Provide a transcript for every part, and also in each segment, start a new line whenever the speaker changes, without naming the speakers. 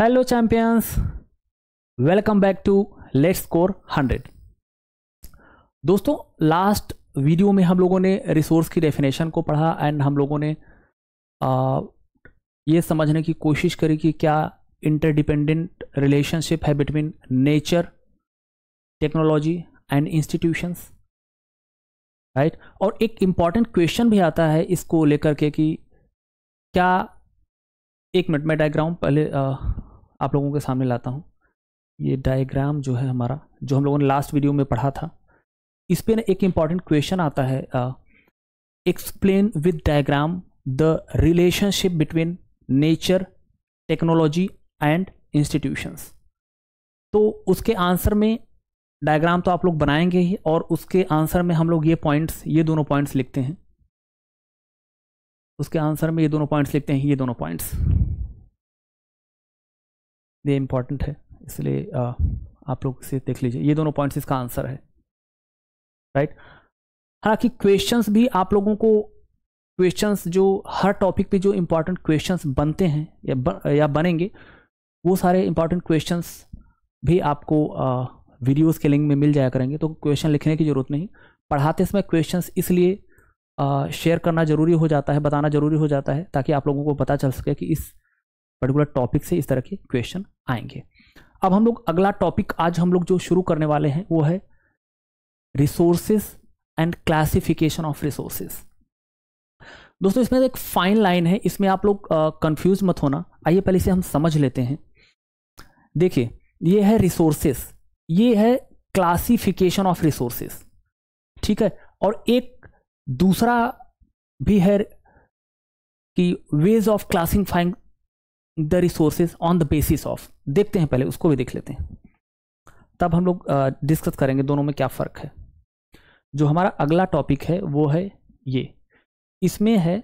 Hello champions welcome back to let score hundred दोस्तों last video में हम लोगों ने रिसोर्स की डेफिनेशन को पढ़ा एंड हम लोगों ने आ, ये समझने की कोशिश करी कि क्या इंटरडिपेंडेंट रिलेशनशिप है between nature technology and institutions right और एक इम्पॉर्टेंट क्वेश्चन भी आता है इसको लेकर के कि क्या एक मिनट में डायग्राम पहले आप लोगों के सामने लाता हूँ ये डायग्राम जो है हमारा जो हम लोगों ने लास्ट वीडियो में पढ़ा था इस पर एक इम्पॉर्टेंट क्वेश्चन आता है explain with diagram the relationship between nature technology and institutions तो उसके आंसर में डायग्राम तो आप लोग बनाएंगे ही और उसके आंसर में हम लोग ये पॉइंट्स ये दोनों पॉइंट्स लिखते हैं उसके आंसर में ये दोनों पॉइंट्स लिखते हैं ये दोनों पॉइंट्स ये इम्पॉर्टेंट है इसलिए आप लोग इसे देख लीजिए ये दोनों पॉइंट्स इसका आंसर है राइट हालांकि क्वेश्चंस भी आप लोगों को क्वेश्चंस जो हर टॉपिक पे जो इम्पोर्टेंट क्वेश्चंस बनते हैं या बन, या बनेंगे वो सारे इम्पोर्टेंट क्वेश्चंस भी आपको वीडियोस के लिंक में मिल जाया करेंगे तो क्वेश्चन लिखने की ज़रूरत नहीं पढ़ाते समय क्वेश्चन इसलिए शेयर करना ज़रूरी हो जाता है बताना ज़रूरी हो जाता है ताकि आप लोगों को पता चल सके कि इस पर्टिकुलर टॉपिक से इस तरह के क्वेश्चन आएंगे अब हम लोग अगला टॉपिक आज हम लोग जो शुरू करने वाले हैं वो है resources and classification of resources दोस्तों इसमें एक फाइन लाइन है इसमें आप लोग कंफ्यूज मत होना आइए पहले इसे हम समझ लेते हैं देखिए ये है रिसोर्सेस ये है क्लासिफिकेशन ऑफ रिसोर्सेस ठीक है और एक दूसरा भी है कि ways of classifying the resources on the basis of देखते हैं पहले उसको भी देख लेते हैं तब हम लोग डिस्कस करेंगे दोनों में क्या फ़र्क है जो हमारा अगला टॉपिक है वो है ये इसमें है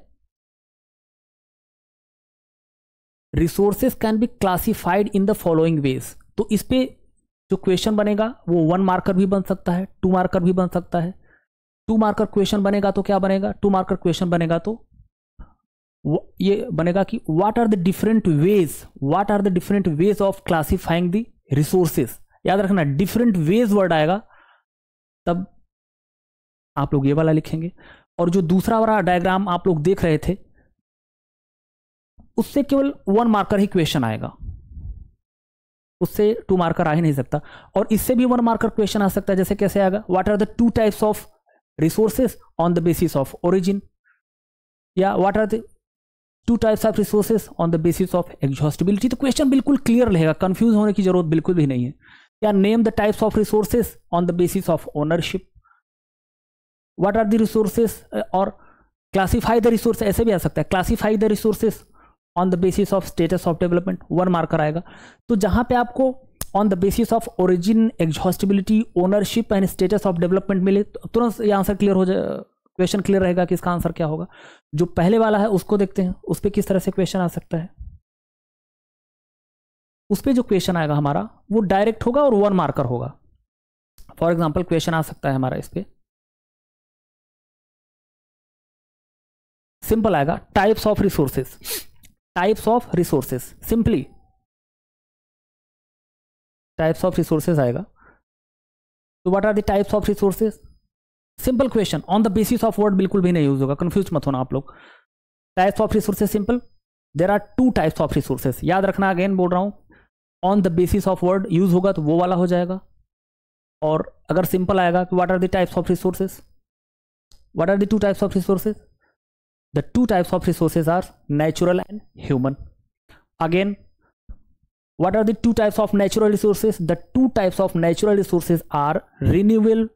resources can be classified in the following ways तो इस पे जो क्वेश्चन बनेगा वो वन मार्कर भी बन सकता है टू मार्कर भी बन सकता है टू मार्कर क्वेश्चन बनेगा तो क्या बनेगा टू मार्कर क्वेश्चन बनेगा तो ये बनेगा कि what are the different ways what are the different ways of classifying the resources याद रखना डिफरेंट वेज वर्ड आएगा तब आप लोग ये वाला लिखेंगे और जो दूसरा वाला डायग्राम आप लोग देख रहे थे उससे केवल वन मार्कर ही क्वेश्चन आएगा उससे टू मार्कर आ ही नहीं सकता और इससे भी वन मार्कर क्वेश्चन आ सकता है जैसे कैसे आएगा what are the two types of resources on the basis of origin या what are the two types of resources on the basis of exhaustibility तो क्वेश्चन बिल्कुल क्लियर रहेगा कंफ्यूज होने की जरूरत बिल्कुल भी नहीं है क्या name the types of resources on the basis of ownership what are the resources और क्लासीफाई द रिसोर्स ऐसे भी आ सकता है classify the resources on the basis of status of development one marker आएगा तो जहां पे आपको on the basis of origin exhaustibility ownership and status of development मिले तो तुरंत ये आंसर क्लियर हो जाए क्वेश्चन क्लियर रहेगा कि इसका आंसर क्या होगा जो पहले वाला है उसको देखते हैं उस पर किस तरह से क्वेश्चन आ सकता है उस पर जो क्वेश्चन आएगा हमारा वो डायरेक्ट होगा और वन मार्कर होगा फॉर एग्जाम्पल क्वेश्चन आ सकता है हमारा इस पर सिंपल आएगा types of resources types of resources simply types of resources आएगा तो what are the types of resources simple question on the basis of word बिल्कुल भी नहीं यूज होगा कंफ्यूज मत होना आप लोग types of resources simple there are two types of resources याद रखना अगेन बोल रहा हूँ on the basis of word use होगा तो वो वाला हो जाएगा और अगर सिंपल आएगा कि what are the types of resources what are the two types of resources the two types of resources are natural and human again what are the two types of natural resources the two types of natural resources are renewable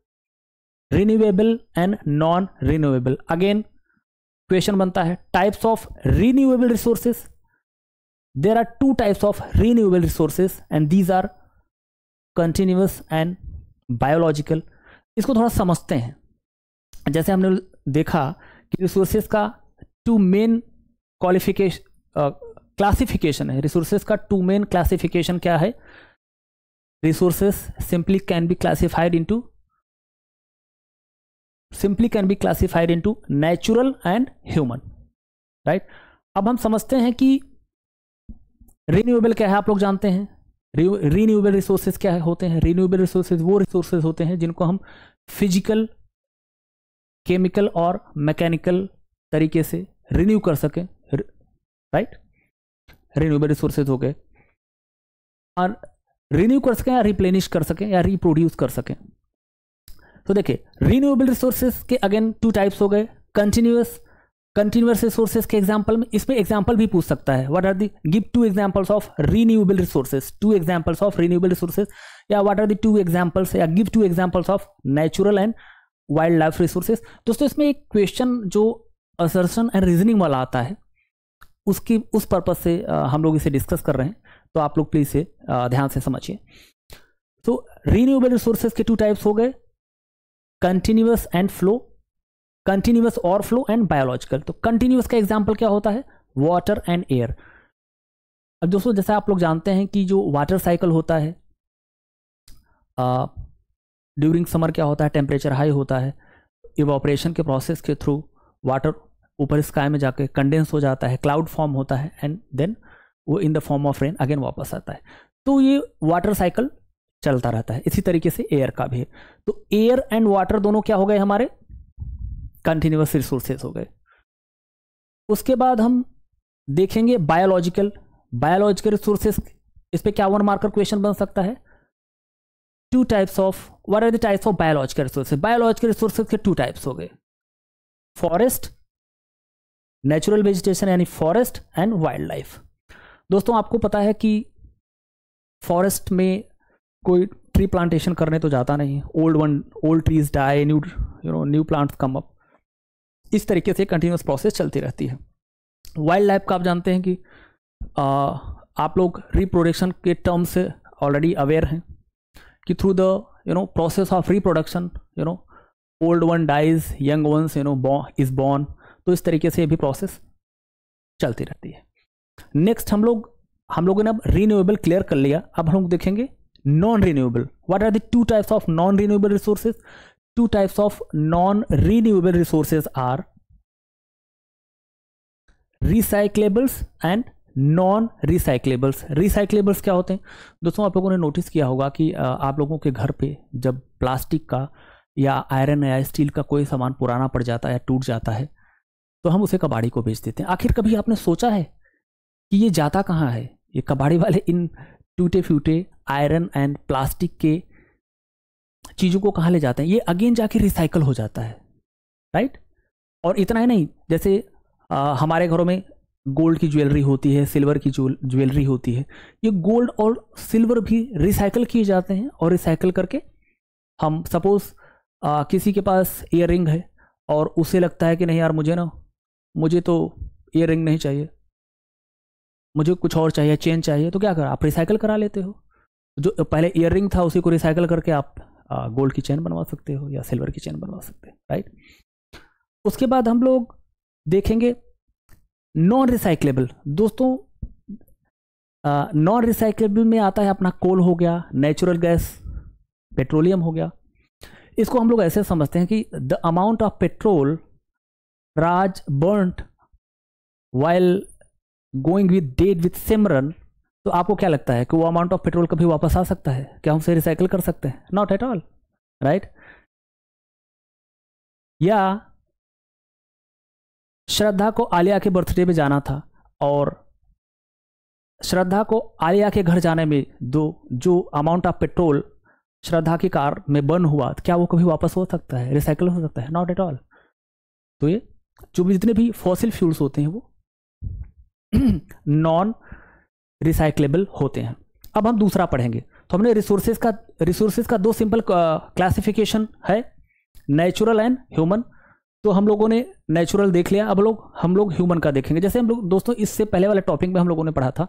renewable and non renewable again question बनता है types of renewable resources there are two types of renewable resources and these are continuous and biological इसको थोड़ा समझते हैं जैसे हमने देखा कि रिसोर्सेज का टू मेन क्वालिफिकेशन क्लासिफिकेशन है रिसोर्सेज का टू मेन क्लासिफिकेशन क्या है resources simply can be classified into simply can be classified to natural and human right अब हम समझते हैं कि रीन्यूएबल क्या है आप लोग जानते हैं रीन्यूएबल रिसोर्सेज क्या होते हैं रीन्यूएबल रिसोर्सेज वो रिसोर्सेज होते हैं जिनको हम फिजिकल केमिकल और मैकेनिकल तरीके से रिन्यू कर सकें राइट रिन्यूएबल रिसोर्सेज हो गए और रिन्यू कर सकें या रिप्लेनिश कर सकें या रिप्रोड्यूस कर सकें तो देखिए रिन्यूएबल रिसोर्सेज के अगेन टू टाइप्स हो गए कंटिन्यूस कंटिन्यूस रिसोर्सेज के एग्जाम्पल में इसमें एग्जाम्पल भी पूछ सकता है what are the give two examples of renewable resources two examples of renewable resources या what are the two examples या give two examples of natural and wildlife resources दोस्तों इसमें एक क्वेश्चन जो असर्सन एंड रीजनिंग वाला आता है उसकी उस पर्पज से हम लोग इसे डिस्कस कर रहे हैं तो आप लोग प्लीज़ इसे ध्यान से समझिए तो रीन्यूएबल रिसोर्सेज के टू टाइप्स हो गए कंटिन्यूस एंड फ्लो कंटिन्यूस और फ्लो एंड बायोलॉजिकल तो कंटिन्यूस का एग्जाम्पल क्या होता है वाटर एंड एयर अब दोस्तों जैसा आप लोग जानते हैं कि जो वाटर साइकिल होता है ड्यूरिंग समर क्या होता है टेम्परेचर हाई होता है इवापरेशन के प्रोसेस के थ्रू वाटर ऊपर स्काई में जाके कंडेंस हो जाता है क्लाउड फॉर्म होता है एंड देन वो in the form of rain again वापस आता है तो ये वाटर साइकिल चलता रहता है इसी तरीके से एयर का भी तो एयर एंड वाटर दोनों क्या हो गए हमारे कंटिन्यूस रिसोर्सेज हो गए उसके बाद हम देखेंगे बायोलॉजिकल बायोलॉजिकल रिसोर्सेज इस पर क्या वन मार्कर क्वेश्चन बन सकता है two types of what are the types of biological resources biological resources के टू टाइप्स हो गए फॉरेस्ट नेचुरल वेजिटेशन यानी फॉरेस्ट एंड वाइल्ड लाइफ दोस्तों आपको पता है कि फॉरेस्ट में कोई ट्री प्लांटेशन करने तो जाता नहीं old one old trees die new you know new plants come up इस तरीके से कंटिन्यूस प्रोसेस चलती रहती है वाइल्ड लाइफ का आप जानते हैं कि आ, आप लोग रिप्रोडक्शन के टर्म से ऑलरेडी अवेयर हैं कि through the you know process of reproduction you know old one dies young ones you know is born तो इस तरीके से ये भी प्रोसेस चलती रहती है नेक्स्ट हम लोग हम लोगों ने अब रीन्यूएबल क्लियर कर लिया अब हम लोग देखेंगे non-renewable what are the two types of non-renewable resources two types of non-renewable resources are recyclables and non recyclables recyclables क्या होते हैं दोस्तों आप लोगों ने नोटिस किया होगा कि आप लोगों के घर पे जब प्लास्टिक का या आयरन या स्टील का कोई सामान पुराना पड़ जाता है या टूट जाता है तो हम उसे कबाड़ी को बेच देते हैं आखिर कभी आपने सोचा है कि ये जाता कहाँ है ये कबाड़ी वाले इन टूटे फूटे आयरन एंड प्लास्टिक के चीज़ों को कहाँ ले जाते हैं ये अगेन जाके रिसाइकल हो जाता है राइट और इतना ही नहीं जैसे आ, हमारे घरों में गोल्ड की ज्वेलरी होती है सिल्वर की ज्वेलरी होती है ये गोल्ड और सिल्वर भी रिसाइकल किए जाते हैं और रिसाइकल करके हम सपोज़ किसी के पास ईयर है और उसे लगता है कि नहीं यार मुझे ना मुझे तो ईयर नहीं चाहिए मुझे कुछ और चाहिए चेन चाहिए तो क्या कर आप रिसाइकिल करा लेते हो जो पहले ईयर था उसी को रिसाइकिल करके आप गोल्ड की चेन बनवा सकते हो या सिल्वर की चेन बनवा सकते हो राइट उसके बाद हम लोग देखेंगे नॉन रिसाइकलेबल दोस्तों नॉन रिसाइकलेबल में आता है अपना कोल हो गया नेचुरल गैस पेट्रोलियम हो गया इसको हम लोग ऐसे समझते हैं कि the amount of petrol Raj burnt while going with date with Simran तो आपको क्या लगता है कि वो अमाउंट ऑफ पेट्रोल कभी वापस आ सकता है क्या हम उसे रिसाइकिल कर सकते हैं नॉट एट ऑल राइट या श्रद्धा को आलिया के बर्थडे में जाना था और श्रद्धा को आलिया के घर जाने में दो जो अमाउंट ऑफ पेट्रोल श्रद्धा की कार में बर्न हुआ क्या वो कभी वापस हो सकता है रिसाइकल हो सकता है नॉट एट ऑल तो ये जो भी जितने भी फॉसिल फ्यूल्स होते हैं वो नॉन रिसाइक्लेबल होते हैं अब हम दूसरा पढ़ेंगे तो हमने रिसोर्सेज का रिसोर्सेज का दो सिंपल क्लासिफिकेशन है नेचुरल एंड ह्यूमन तो हम लोगों ने नेचुरल देख लिया अब लोग हम लोग ह्यूमन का देखेंगे जैसे हम लोग दोस्तों इससे पहले वाले टॉपिक में हम लोगों ने पढ़ा था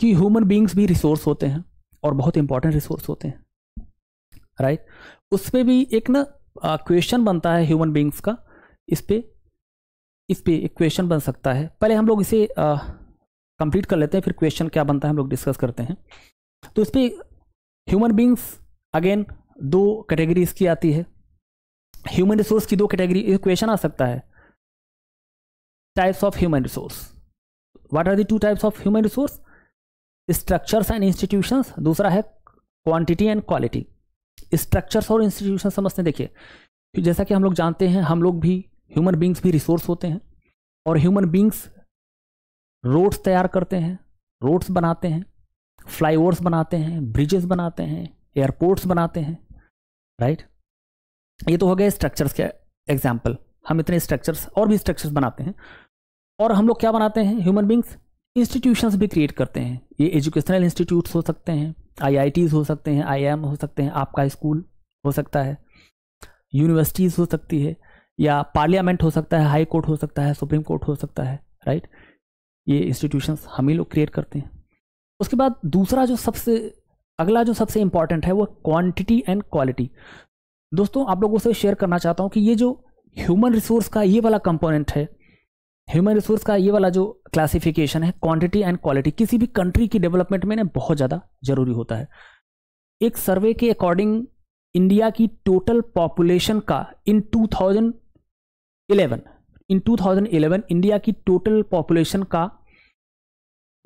कि ह्यूमन बींग्स भी रिसोर्स होते हैं और बहुत इंपॉर्टेंट रिसोर्स होते हैं राइट right? उस पर भी एक ना क्वेश्चन बनता है ह्यूमन बींग्स का इस पर इस पे एक क्वेश्चन बन सकता है पहले हम लोग इसे कंप्लीट कर लेते हैं फिर क्वेश्चन क्या बनता है हम लोग डिस्कस करते हैं तो इस पर ह्यूमन बींग्स अगेन दो कैटेगरी की आती है ह्यूमन रिसोर्स की दो कैटेगरी क्वेश्चन आ सकता है types of human resource what are the two types of human resource structures and institution दूसरा है क्वांटिटी एंड क्वालिटी स्ट्रक्चर्स और इंस्टीट्यूशन समझते हैं देखिए जैसा कि हम लोग जानते हैं हम लोग भी ह्यूमन बींग्स भी रिसोर्स होते हैं और ह्यूमन बींग्स रोड्स तैयार करते हैं रोड्स बनाते हैं फ्लाईओवर्स बनाते हैं ब्रिजेस बनाते हैं एयरपोर्ट्स बनाते हैं राइट ये तो हो गए स्ट्रक्चर्स के एग्जाम्पल हम इतने स्ट्रक्चर्स और भी स्ट्रक्चर्स बनाते हैं और हम लोग क्या बनाते हैं ह्यूमन बींग्स इंस्टीट्यूशंस भी क्रिएट करते हैं ये एजुकेशनल इंस्टीट्यूट्स हो सकते हैं आईआईटीज हो सकते हैं आईआईएम हो सकते हैं आपका स्कूल हो सकता है यूनिवर्सिटीज़ हो सकती है या पार्लियामेंट हो सकता है हाई कोर्ट हो सकता है सुप्रीम कोर्ट हो सकता है राइट ये इंस्टीट्यूशंस हम ही लोग क्रिएट करते हैं उसके बाद दूसरा जो सबसे अगला जो सबसे इंपॉर्टेंट है वो क्वांटिटी एंड क्वालिटी दोस्तों आप लोगों से शेयर करना चाहता हूँ कि ये जो ह्यूमन रिसोर्स का ये वाला कंपोनेंट है ह्यूमन रिसोर्स का ये वाला जो क्लासिफिकेशन है क्वांटिटी एंड क्वालिटी किसी भी कंट्री की डेवलपमेंट में ना बहुत ज़्यादा जरूरी होता है एक सर्वे के अकॉर्डिंग इंडिया की टोटल पॉपुलेशन का in thousand eleven in two thousand eleven India की टोटल पॉपुलेशन का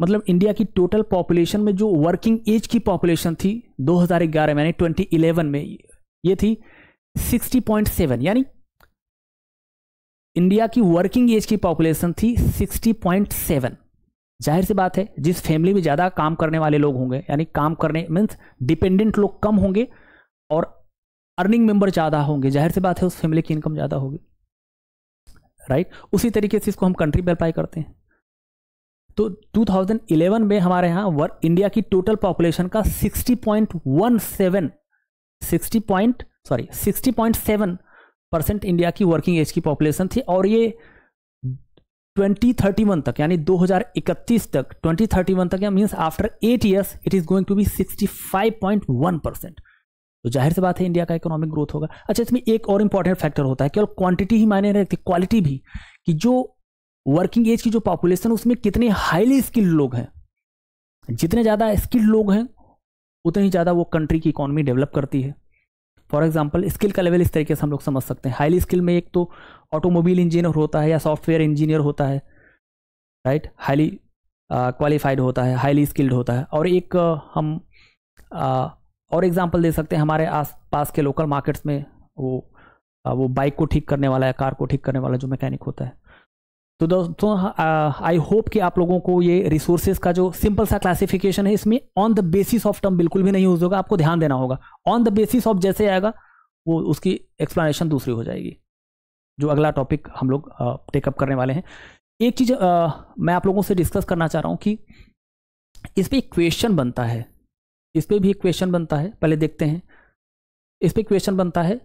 मतलब इंडिया की टोटल पॉपुलेशन में जो वर्किंग एज की पॉपुलेशन थी 2011 में यानी इलेवन में ये थी 60.7 यानी इंडिया की वर्किंग एज की पॉपुलेशन थी 60.7 जाहिर सी बात है जिस फैमिली में ज़्यादा काम करने वाले लोग होंगे यानी काम करने मीन्स डिपेंडेंट लोग कम होंगे और अर्निंग मेंबर ज़्यादा होंगे जाहिर सी बात है उस फैमिली की इनकम ज़्यादा होगी राइट उसी तरीके से इसको हम कंट्री पे अप्लाई करते हैं तो 2011 में हमारे यहाँ वर इंडिया की टोटल पॉपुलेशन का 60.17 60 point sorry sixty percent India की वर्किंग एज की पॉपुलेशन थी और ये 2031 तक यानी 2031 तक 2031 तक या means after eight years it is going to be 65.1 percent तो जाहिर सी बात है इंडिया का इकोनॉमिक ग्रोथ होगा अच्छा इसमें एक और इंपॉर्टेंट फैक्टर होता है केवल क्वांटिटी ही मायने रखती है क्वालिटी भी कि जो वर्किंग एज की जो पॉपुलेशन उसमें कितने हाईली स्किल्ड लोग हैं जितने ज़्यादा स्किल्ड लोग हैं उतने ही ज़्यादा वो कंट्री की इकोनॉमी डेवलप करती है फॉर एग्जाम्पल स्किल का लेवल इस तरीके से हम लोग समझ सकते हैं हाईली स्किल में एक तो ऑटोमोबाइल इंजीनियर होता है या सॉफ्टवेयर इंजीनियर होता है राइट हाईली क्वालिफाइड होता है हाईली स्किल्ड होता है और एक uh, हम uh, और एग्जाम्पल दे सकते हैं हमारे आस पास के लोकल मार्केट्स में वो वो बाइक को ठीक करने वाला है कार को ठीक करने वाला जो मैकेनिक होता है तो दोस्तों आई होप कि आप लोगों को ये रिसोर्सेज का जो सिंपल सा क्लासिफिकेशन है इसमें on the basis of term बिल्कुल भी नहीं यूज होगा आपको ध्यान देना होगा ऑन द बेसिस ऑफ जैसे आएगा वो उसकी एक्सप्लेनेशन दूसरी हो जाएगी जो अगला टॉपिक हम लोग टेकअप करने वाले हैं एक चीज़ मैं आप लोगों से डिस्कस करना चाह रहा हूँ कि इस पर एक क्वेश्चन बनता है इस पर भी क्वेश्चन बनता है पहले देखते हैं इस पर क्वेश्चन बनता है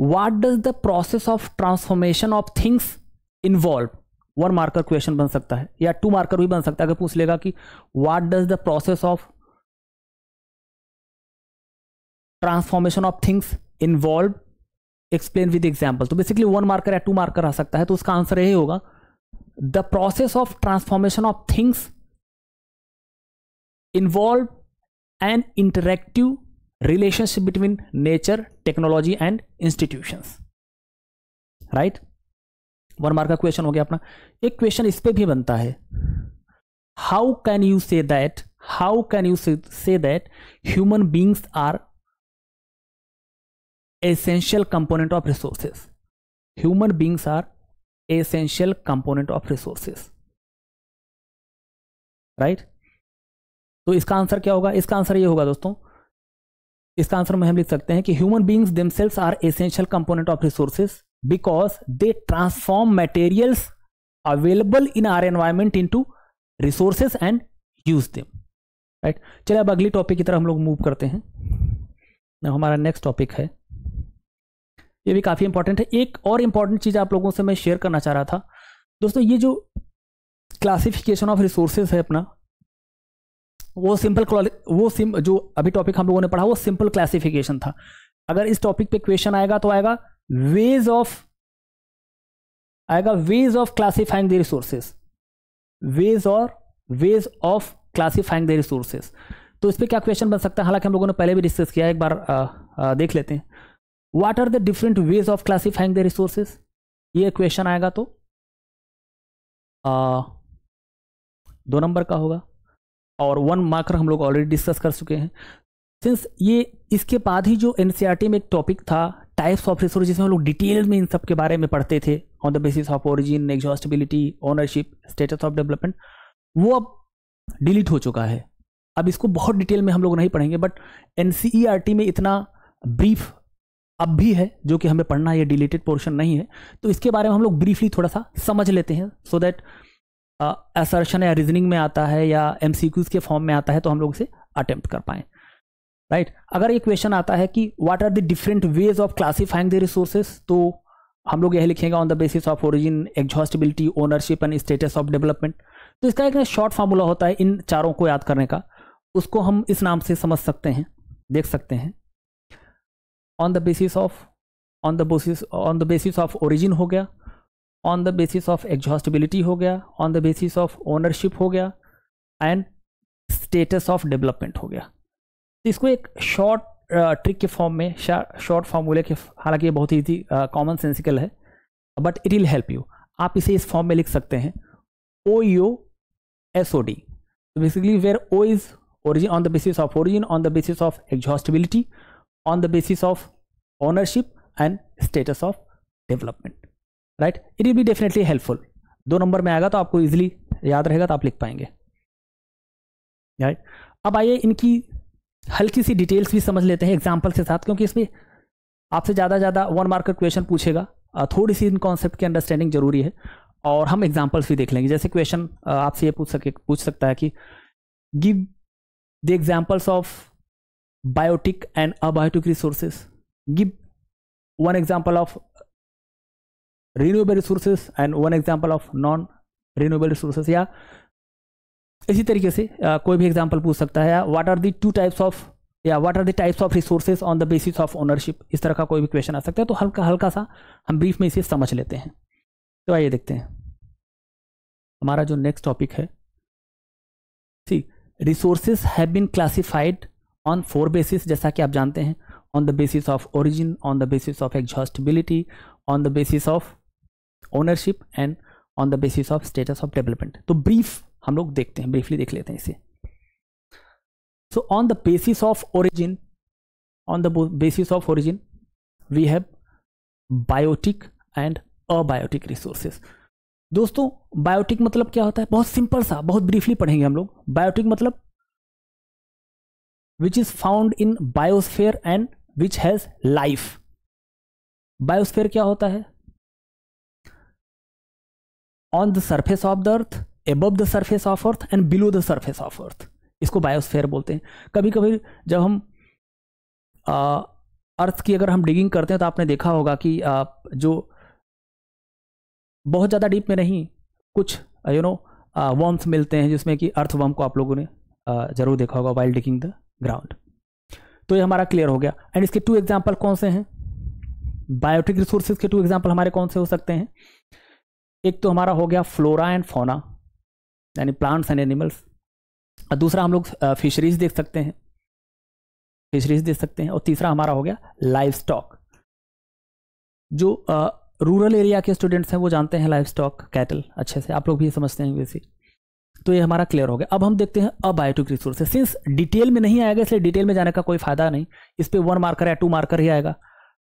what does the process of transformation of things involve one marker question बन सकता है या टू मार्कर भी बन सकता है अगर पूछ लेगा कि what does the process of transformation of things involve explain with example तो बेसिकली वन मार्कर या टू मार्कर आ सकता है तो उसका आंसर यही होगा the process of transformation of things involve an interactive relationship between nature technology and institutions right one mark का क्वेश्चन हो गया अपना एक क्वेश्चन इस पर भी बनता है how can you say that how can you say that human beings are essential component of resources human beings are essential component of resources right तो इसका आंसर क्या होगा इसका आंसर ये होगा दोस्तों इसका आंसर में हम लिख सकते हैं कि human beings themselves are essential component of resources because they transform materials available in our environment into resources and use them right चलिए अब अगली टॉपिक की तरह हम लोग मूव करते हैं हमारा नेक्स्ट टॉपिक है ये भी काफ़ी इंपॉर्टेंट है एक और इंपॉर्टेंट चीज़ आप लोगों से मैं शेयर करना चाह रहा था दोस्तों ये जो क्लासिफिकेशन ऑफ रिसोर्सेज है अपना वो सिंपल वो सिम जो अभी टॉपिक हम लोगों ने पढ़ा वो सिंपल क्लासिफिकेशन था अगर इस टॉपिक पे क्वेश्चन आएगा तो आएगा वेज ऑफ आएगा ways of classifying the resources ways और ways of classifying the resources तो इस पर क्या क्वेश्चन बन सकता है हालांकि हम लोगों ने पहले भी डिस्कस किया एक बार आ, आ, देख लेते हैं what are the different ways of classifying the resources ये क्वेश्चन आएगा तो आ, दो नंबर का होगा और वन मार्कर हम लोग ऑलरेडी डिस्कस कर चुके हैं सिंस ये इसके बाद ही जो एन e में एक टॉपिक था टाइप्स ऑफ रिसोर्स जिसमें हम लोग डिटेल में इन सब के बारे में पढ़ते थे on the basis of origin exhaustibility ownership status of development वो अब डिलीट हो चुका है अब इसको बहुत डिटेल में हम लोग नहीं पढ़ेंगे बट एन e में इतना ब्रीफ अब भी है जो कि हमें पढ़ना ये डिलीटेड पोर्शन नहीं है तो इसके बारे में हम लोग ब्रीफली थोड़ा सा समझ लेते हैं सो so दैट असर्शन या रीजनिंग में आता है या एम के फॉर्म में आता है तो हम लोग इसे अटेम्प्ट कर पाएँ राइट right? अगर ये क्वेश्चन आता है कि what are the different ways of classifying the resources तो हम लोग यह लिखेंगे on the basis of origin exhaustibility ownership and status of development तो इसका एक शॉर्ट फार्मूला होता है इन चारों को याद करने का उसको हम इस नाम से समझ सकते हैं देख सकते हैं on the basis of on the basis on the basis of origin हो गया on the basis of exhaustibility हो गया on the basis of ownership हो गया एंड स्टेटस ऑफ डेवलपमेंट हो गया तो इसको एक शॉर्ट ट्रिक के फॉर्म में शॉर्ट फार्मूले के हालांकि ये बहुत ईजी कॉमन सेंसिकल है but it will help you आप इसे इस फॉर्म में लिख सकते हैं O U S O D basically where O is origin on the basis of origin on the basis of exhaustibility on the basis of ownership and status of development right it will be definitely helpful दो number में आएगा तो आपको easily याद रहेगा तो आप लिख पाएंगे राइट अब आइए इनकी हल्की सी डिटेल्स भी समझ लेते हैं एग्जाम्पल के साथ क्योंकि इसमें आपसे ज़्यादा ज़्यादा वन मार्क क्वेश्चन पूछेगा थोड़ी सी इन कॉन्सेप्ट की अंडरस्टैंडिंग जरूरी है और हम एग्जाम्पल्स भी देख लेंगे जैसे क्वेश्चन आपसे ये पूछ सके पूछ सकता है कि give the examples of biotic and abiotic resources give one example of renewable resources and one example of non renewable resources या इसी तरीके से आ, कोई भी एग्जाम्पल पूछ सकता है what are the two types of या what are the types of resources on the basis of ownership इस तरह का कोई भी क्वेश्चन आ सकता है तो हल्का हल्का सा हम ब्रीफ में इसे समझ लेते हैं तो आइए देखते हैं हमारा जो नेक्स्ट टॉपिक है ठीक resources have been classified on four basis जैसा कि आप जानते हैं on the basis of origin on the basis of exhaustibility on the basis of ownership and on the basis of status of development तो brief हम लोग देखते हैं ब्रीफली देख लेते हैं इसे so on the basis of origin on the basis of origin we have biotic and abiotic resources दोस्तों बायोटिक मतलब क्या होता है बहुत सिंपल सा बहुत ब्रीफली पढ़ेंगे हम लोग बायोटिक मतलब which is found in biosphere and which has life biosphere क्या होता है on the surface of the earth above the surface of earth and below the surface of earth इसको बायोस्फेयर बोलते हैं कभी कभी जब हम आ, अर्थ की अगर हम डिगिंग करते हैं तो आपने देखा होगा कि आ, जो बहुत ज़्यादा डीप में नहीं कुछ यू नो वर्म्स मिलते हैं जिसमें कि अर्थ वर्म को आप लोगों ने ज़रूर देखा होगा वाइल्ड डिगिंग द ग्राउंड तो ये हमारा क्लियर हो गया एंड इसके टू एग्जाम्पल कौन से हैं बायोटिक रिसोर्सेज के टू एग्जाम्पल हमारे कौन से हो सकते हैं एक तो हमारा हो गया फ्लोरा एंड फोना यानी प्लांट्स एंड एनिमल्स और दूसरा हम लोग फिशरीज देख सकते हैं फिशरीज देख सकते हैं और तीसरा हमारा हो गया लाइव स्टॉक जो आ, रूरल एरिया के स्टूडेंट्स हैं वो जानते हैं लाइव स्टॉक कैटल अच्छे से आप लोग भी समझते हैं वैसे तो ये हमारा क्लियर हो गया अब हम देखते हैं अबायोटिक रिसोर्सेज सिंस डिटेल में नहीं आएगा इसलिए डिटेल में जाने का कोई फायदा नहीं इस पर वन मार्कर या टू मार्कर ही आएगा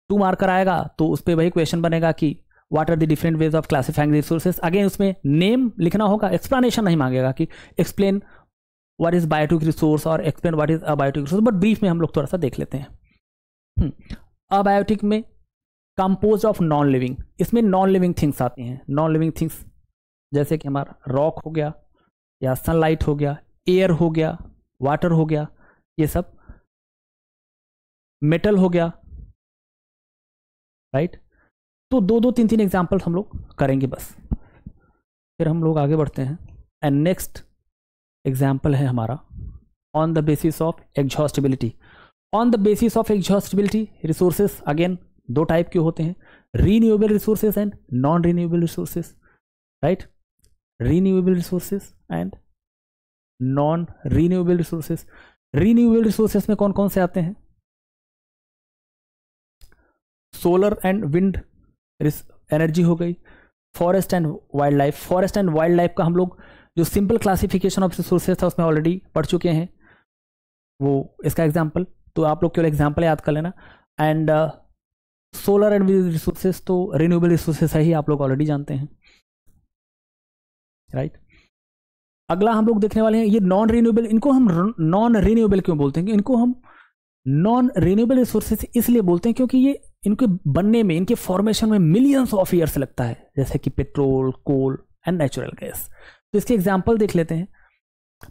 टू मार्कर आएगा तो उस पर वही क्वेश्चन बनेगा कि what are the different ways of classifying resources again उसमें नेम लिखना होगा एक्सप्लेनेशन नहीं मांगेगा कि explain what is biotic resource और explain what is abiotic resource but brief में हम लोग थोड़ा सा देख लेते हैं अबायोटिक हम्म, में कंपोज ऑफ नॉन लिविंग इसमें नॉन लिविंग थिंग्स आते हैं नॉन लिविंग थिंग्स जैसे कि हमारा रॉक हो गया या सनलाइट हो गया एयर हो गया वाटर हो गया ये सब मेटल हो गया राइट तो दो दो तीन तीन एग्जाम्पल हम लोग करेंगे बस फिर हम लोग आगे बढ़ते हैं एंड नेक्स्ट एग्जाम्पल है हमारा on the basis of exhaustibility on the basis of exhaustibility resources again दो टाइप के होते हैं renewable resources and non renewable resources right renewable resources and non renewable resources renewable resources में कौन कौन से आते हैं सोलर एंड विंड एनर्जी हो गई forest and wildlife forest and wildlife का हम लोग जो सिंपल क्लासिफिकेशन ऑफ रिसोर्सेज था उसमें ऑलरेडी पढ़ चुके हैं वो इसका एग्जाम्पल तो आप लोग केवल एग्जाम्पल याद कर लेना एंड सोलर एंड रिसोर्सेज तो रिन्यूएबल रिसोर्सेज है ही आप लोग ऑलरेडी जानते हैं राइट right? अगला हम लोग देखने वाले हैं ये नॉन रिन्यूएबल इनको हम नॉन रिन्यूएबल क्यों बोलते हैं इनको हम नॉन रिन्यूएबल रिसोर्सेज इसलिए बोलते हैं क्योंकि ये इनके बनने में इनके फॉर्मेशन में मिलियंस ऑफ ईयर्स लगता है जैसे कि petrol coal and natural gas तो इसके एग्जाम्पल देख लेते हैं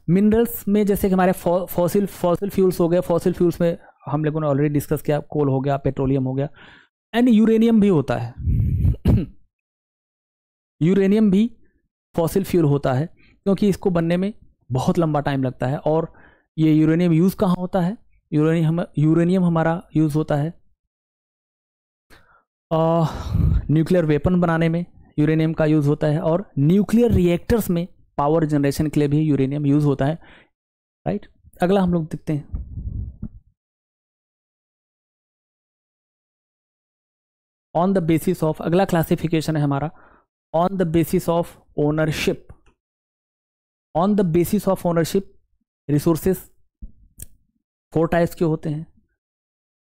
मिनरल्स में जैसे कि हमारे फॉसिल फॉसिल फ्यूल्स हो गए फॉसिल फ्यूल्स में हम लोगों ने ऑलरेडी डिस्कस किया कोल हो गया पेट्रोलियम हो गया एंड यूरेनियम भी होता है यूरेनियम भी फॉसिल फ्यूल होता है क्योंकि इसको बनने में बहुत लंबा टाइम लगता है और ये यूरेनियम यूज़ कहाँ होता है यूरेनियम यूरेनियम हमारा यूज़ होता है न्यूक्लियर वेपन बनाने में यूरेनियम का यूज़ होता है और न्यूक्लियर रिएक्टर्स में पावर जनरेशन के लिए भी यूरेनियम यूज़ होता है राइट अगला हम लोग देखते हैं ऑन द बेसिस ऑफ अगला क्लासिफिकेशन है हमारा on the basis of ownership on the basis of ownership resources four types के होते हैं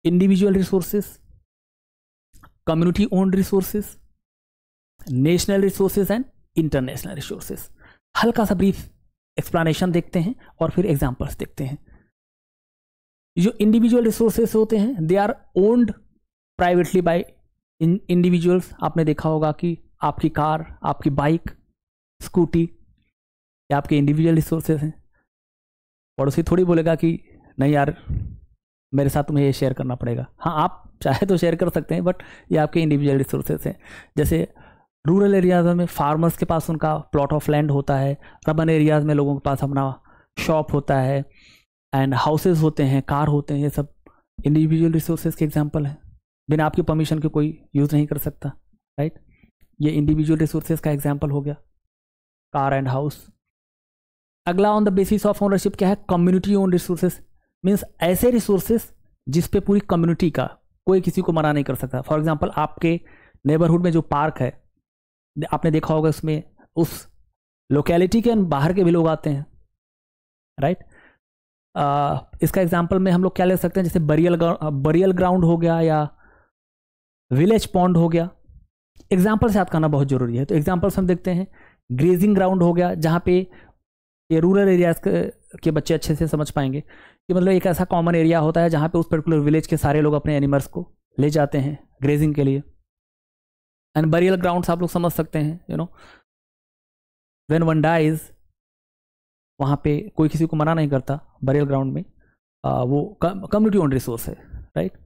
individual resources community owned resources national resources and international resources हल्का सा ब्रीफ एक्सप्लानेशन देखते हैं और फिर एग्जाम्पल्स देखते हैं जो इंडिविजुअल रिसोर्सेस होते हैं they are owned privately by individuals आपने देखा होगा कि आपकी कार आपकी बाइक स्कूटी ये आपके इंडिविजुअल रिसोर्सेज हैं पड़ोसी थोड़ी बोलेगा कि नहीं यार मेरे साथ तुम्हें ये शेयर करना पड़ेगा हाँ आप चाहे तो शेयर कर सकते हैं बट ये आपके इंडिविजुअल रिसोर्सेज हैं जैसे रूरल एरियाज़ में फार्मर्स के पास उनका प्लॉट ऑफ लैंड होता है रबन एरियाज़ में लोगों के पास अपना शॉप होता है एंड हाउसेज होते हैं कार होते हैं ये सब इंडिविजुअल रिसोर्सेज के एग्जाम्पल हैं बिना आपकी परमिशन के कोई यूज़ नहीं कर सकता राइट right? ये इंडिविजुअल रिसोर्सेज का एग्जाम्पल हो गया कार एंड हाउस अगला on the basis of ownership क्या है कम्युनिटी ओन रिसोर्सेज मीन्स ऐसे रिसोर्सेस जिस पे पूरी कम्युनिटी का कोई किसी को मना नहीं कर सकता फॉर एग्जाम्पल आपके नेबरहुड में जो पार्क है आपने देखा होगा उसमें उस लोकेलिटी के बाहर के भी लोग आते हैं राइट आ, इसका एग्जाम्पल में हम लोग क्या ले सकते हैं जैसे बरियल बरियल ग्राउंड हो गया या विलेज पॉन्ड हो गया एग्जाम्पल से याद करना बहुत ज़रूरी है तो एग्जाम्पल्स हम देखते हैं ग्रेजिंग ग्राउंड हो गया जहाँ पे ये रूरल एरियाज के बच्चे अच्छे से समझ पाएंगे कि मतलब एक ऐसा कॉमन एरिया होता है जहाँ पे उस पर्टिकुलर विलेज के सारे लोग अपने एनिमल्स को ले जाते हैं ग्रेजिंग के लिए एंड बरियल ग्राउंड्स आप लोग समझ सकते हैं you know when one dies वहाँ पे कोई किसी को मना नहीं करता बरियल ग्राउंड में आ, वो कम्युनिटी ओन रिसोर्स है right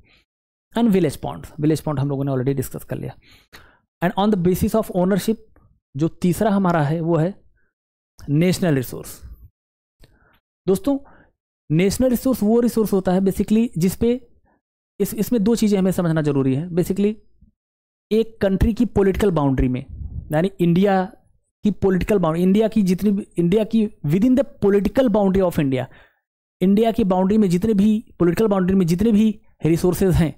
and village point village point हम लोगों ने ऑलरेडी डिस्कस कर लिया and on the basis of ownership जो तीसरा हमारा है वो है नेशनल रिसोर्स दोस्तों नेशनल रिसोर्स वो रिसोर्स होता है बेसिकली जिसपे इस इसमें दो चीज़ें हमें समझना जरूरी है बेसिकली एक कंट्री की पॉलिटिकल बाउंड्री में यानी इंडिया की पॉलिटिकल बाउंड्री इंडिया की जितनी भी इंडिया की within the political boundary of India India की बाउंड्री में जितने भी पॉलिटिकल बाउंड्री में जितने भी रिसोर्सेज हैं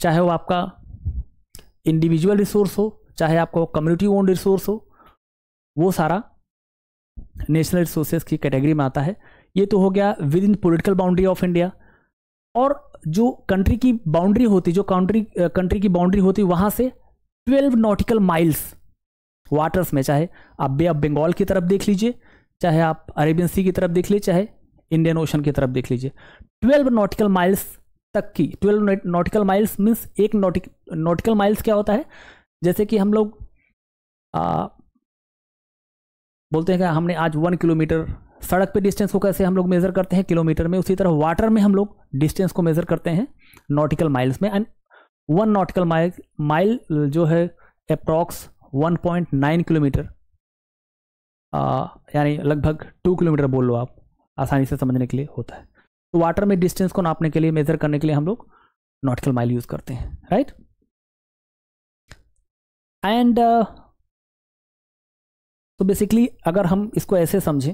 चाहे वो आपका इंडिविजुअल रिसोर्स हो चाहे आपका कम्युनिटी ओन्ड रिसोर्स हो वो सारा नेशनल रिसोर्सेज की कैटेगरी में आता है ये तो हो गया within political boundary of India और जो कंट्री की बाउंड्री होती जो कंट्री कंट्री की बाउंड्री होती वहाँ से ट्वेल्व नॉटिकल माइल्स वाटर्स में चाहे आप बे ऑफ बंगाल की तरफ देख लीजिए चाहे आप अरेबियन सी की तरफ देख लीजिए चाहे इंडियन ओशन की तरफ देख लीजिए ट्वेल्व नॉटिकल माइल्स तक की ट्वेल्व नॉटिकल माइल्स मीन्स एक नॉटिक नॉटिकल माइल्स क्या होता है जैसे कि हम लोग आ, बोलते हैं कि हमने आज वन किलोमीटर सड़क पे डिस्टेंस को कैसे हम लोग मेज़र करते हैं किलोमीटर में उसी तरह वाटर में हम लोग डिस्टेंस को मेज़र करते हैं नॉटिकल माइल्स में and one nautical mile mile जो है अप्रॉक्स 1.9 किलोमीटर यानी लगभग टू किलोमीटर बोल लो आप आसानी से समझने के लिए होता है तो वाटर में डिस्टेंस को नापने के लिए मेज़र करने के लिए हम लोग नॉटिकल माइल यूज़ करते हैं राइट एंड तो बेसिकली अगर हम इसको ऐसे समझें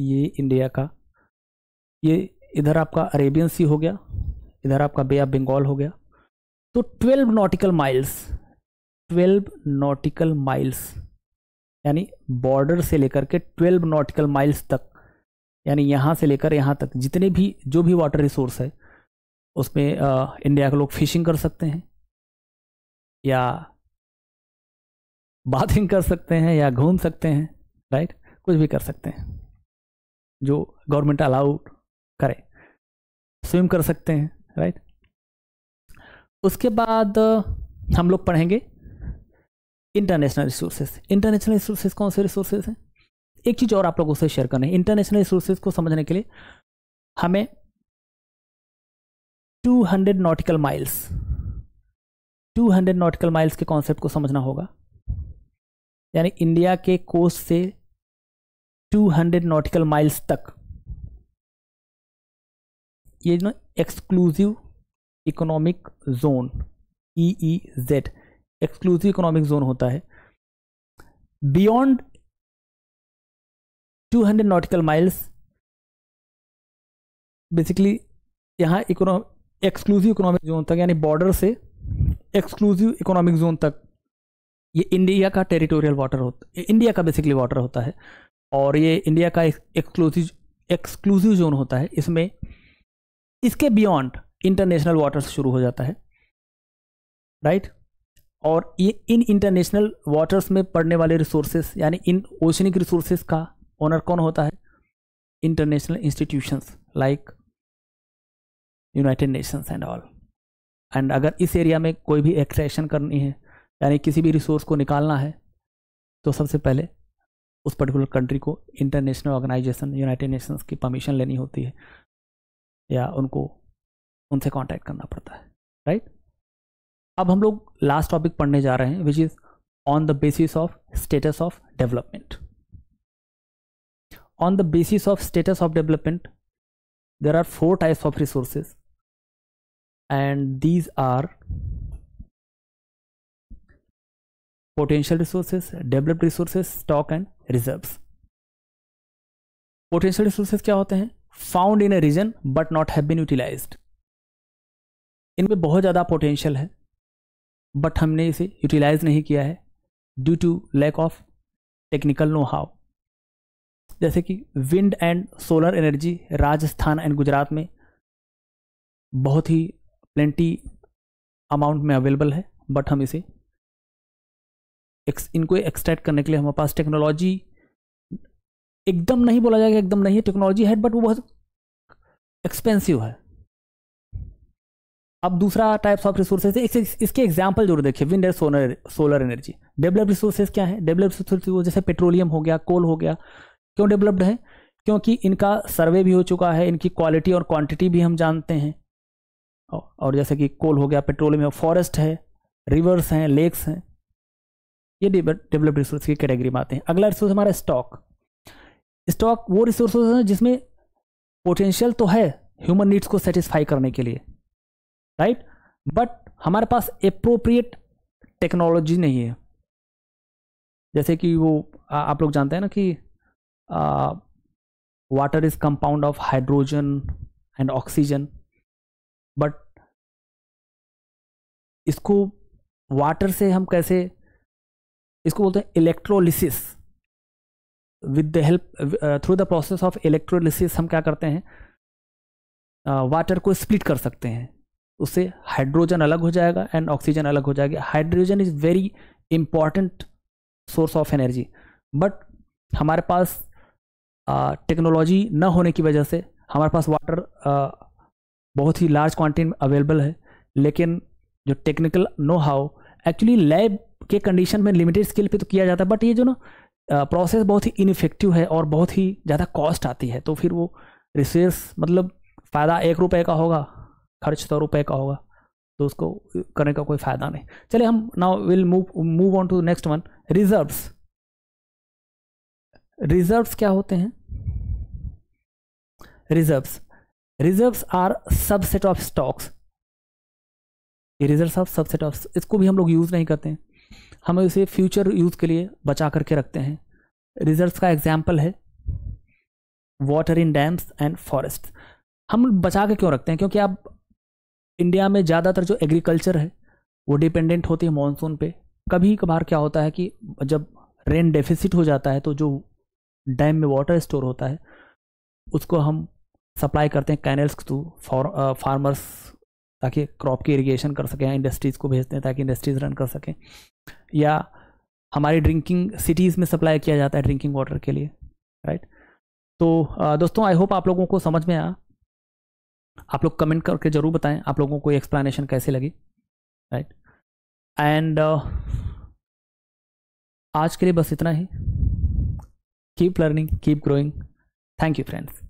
ये इंडिया का ये इधर आपका अरेबियन सी हो गया इधर आपका बे ऑफ बंगाल हो गया तो twelve nautical miles twelve nautical miles यानी बॉर्डर से लेकर के ट्वेल्व नॉटिकल माइल्स तक यानी यहाँ से लेकर यहाँ तक जितने भी जो भी वाटर रिसोर्स है उसमें आ, इंडिया के लोग फिशिंग कर सकते हैं या बाथिंग कर सकते हैं या घूम सकते हैं राइट कुछ भी कर सकते हैं जो गवर्नमेंट अलाउ करे स्विम कर सकते हैं राइट उसके बाद uh, हम लोग पढ़ेंगे इंटरनेशनल रिसोर्सेज इंटरनेशनल रिसोर्सेज कौन से रिसोर्सेज हैं एक चीज़ और आप लोगों से शेयर करना है इंटरनेशनल रिसोर्सेज को समझने के लिए हमें 200 नॉटिकल माइल्स 200 नॉटिकल माइल्स के कॉन्सेप्ट को समझना होगा यानी इंडिया के कोस्ट से 200 नॉटिकल माइल्स तक ये ना exclusive economic zone E E Z exclusive economic zone होता है बियॉन्ड 200 नॉटिकल माइल्स बेसिकली यहाँ इकोनॉमिक एक्सक्लूसिव इकोनॉमिक जोन तक यानी बॉर्डर से एक्सक्लूसिव इकोनॉमिक जोन तक ये इंडिया का टेरिटोरियल वाटर होता है इंडिया का बेसिकली वाटर होता है और ये इंडिया का एक्सक्लूसिव एक्सक्लूसिव जोन होता है इसमें इसके बियॉन्ड इंटरनेशनल वाटर्स शुरू हो जाता है राइट और ये इन इंटरनेशनल वाटर्स में पड़ने वाले रिसोर्सेस यानी इन ओशनिक रिसोर्सेस का ओनर कौन होता है international institutions like United Nations and all and अगर इस एरिया में कोई भी एक्सट्रैक्शन करनी है यानी किसी भी रिसोर्स को निकालना है तो सबसे पहले उस पर्टिकुलर कंट्री को इंटरनेशनल ऑर्गेनाइजेशन यूनाइटेड नेशंस की परमिशन लेनी होती है या उनको उनसे कांटेक्ट करना पड़ता है राइट right? अब हम लोग लास्ट टॉपिक पढ़ने जा रहे हैं which is on the basis of status of development on the basis of status of development there are four types of resources and these are potential resources developed resources stock and reserves potential resources क्या होते हैं found in a region but not have been utilize इनमें बहुत ज्यादा potential है but हमने इसे utilise नहीं किया है due to lack of technical know how जैसे कि wind and solar energy Rajasthan and Gujarat में बहुत ही प्लेंटी अमाउंट में अवेलेबल है बट हम इसे एक्स इनको एक्सट्रैक्ट करने के लिए हमारे पास टेक्नोलॉजी एकदम नहीं बोला जाएगा एकदम नहीं है टेक्नोलॉजी है बट वो बहुत एक्सपेंसिव है अब दूसरा टाइप्स ऑफ रिसोर्सेज इस, इसके एग्जाम्पल जरूर देखिए wind and solar solar energy developed resources क्या है डेवलप्ड रिसोर्सेज जैसे पेट्रोलियम हो गया कोल हो गया क्यों डेवलप्ड है क्योंकि इनका सर्वे भी हो चुका है इनकी क्वालिटी और क्वांटिटी भी हम जानते हैं और जैसे कि कोल हो गया पेट्रोलियम फॉरेस्ट है रिवर्स हैं लेक्स हैं ये डेवलप्ड रिसोर्स की कैटेगरी में आते हैं अगला रिसोर्स हमारा स्टॉक स्टॉक वो रिसोर्स हैं जिसमें पोटेंशियल तो है ह्यूमन नीड्स को सेटिस्फाई करने के लिए राइट बट हमारे पास अप्रोप्रिएट टेक्नोलॉजी नहीं है जैसे कि वो आ, आप लोग जानते हैं ना कि water is compound of hydrogen and oxygen but इसको वाटर से हम कैसे इसको बोलते हैं electrolysis with the help through the process of electrolysis हम क्या करते हैं वाटर uh, को स्प्लिट कर सकते हैं उससे हाइड्रोजन अलग हो जाएगा एंड ऑक्सीजन अलग हो जाएगा hydrogen is very important source of energy but हमारे पास टेक्नोलॉजी uh, न होने की वजह से हमारे पास वाटर uh, बहुत ही लार्ज क्वान्टिटी में अवेलेबल है लेकिन जो technical know how actually lab के कंडीशन में लिमिटेड स्केल पे तो किया जाता है बट ये जो ना प्रोसेस बहुत ही इनफेक्टिव है और बहुत ही ज़्यादा कॉस्ट आती है तो फिर वो रिसोर्स मतलब फ़ायदा एक रुपये का होगा खर्च सौ रुपये का होगा तो उसको करने का कोई फ़ायदा नहीं चले हम now will move move on to next one reserves reserves क्या होते हैं reserves reserves are subset of stocks ये रिजर्व्स ऑफ सबसेट ऑफ इसको भी हम लोग यूज़ नहीं करते हैं हम इसे फ्यूचर यूज़ के लिए बचा करके रखते हैं रिजर्व का एग्जाम्पल है water in dams and forest हम बचा के क्यों रखते हैं क्योंकि आप इंडिया में ज़्यादातर जो एग्रीकल्चर है वो डिपेंडेंट होती है मानसून पे कभी कभार क्या होता है कि जब रेन डेफिसिट हो जाता है तो जो डैम में वाटर स्टोर होता है उसको हम सप्लाई करते हैं कैनल्स के थ्रू फार्मर्स ताकि क्रॉप की इरिगेशन कर सकें इंडस्ट्रीज़ को भेजते हैं ताकि इंडस्ट्रीज़ रन कर सकें या हमारी ड्रिंकिंग सिटीज़ में सप्लाई किया जाता है ड्रिंकिंग वाटर के लिए राइट तो दोस्तों आई होप आप लोगों को समझ में आया आप लोग कमेंट करके ज़रूर बताएं आप लोगों को एक्सप्लेनेशन कैसे लगी राइट एंड आज के लिए बस इतना ही keep learning keep growing thank you friends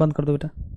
बंद कर दो बेटा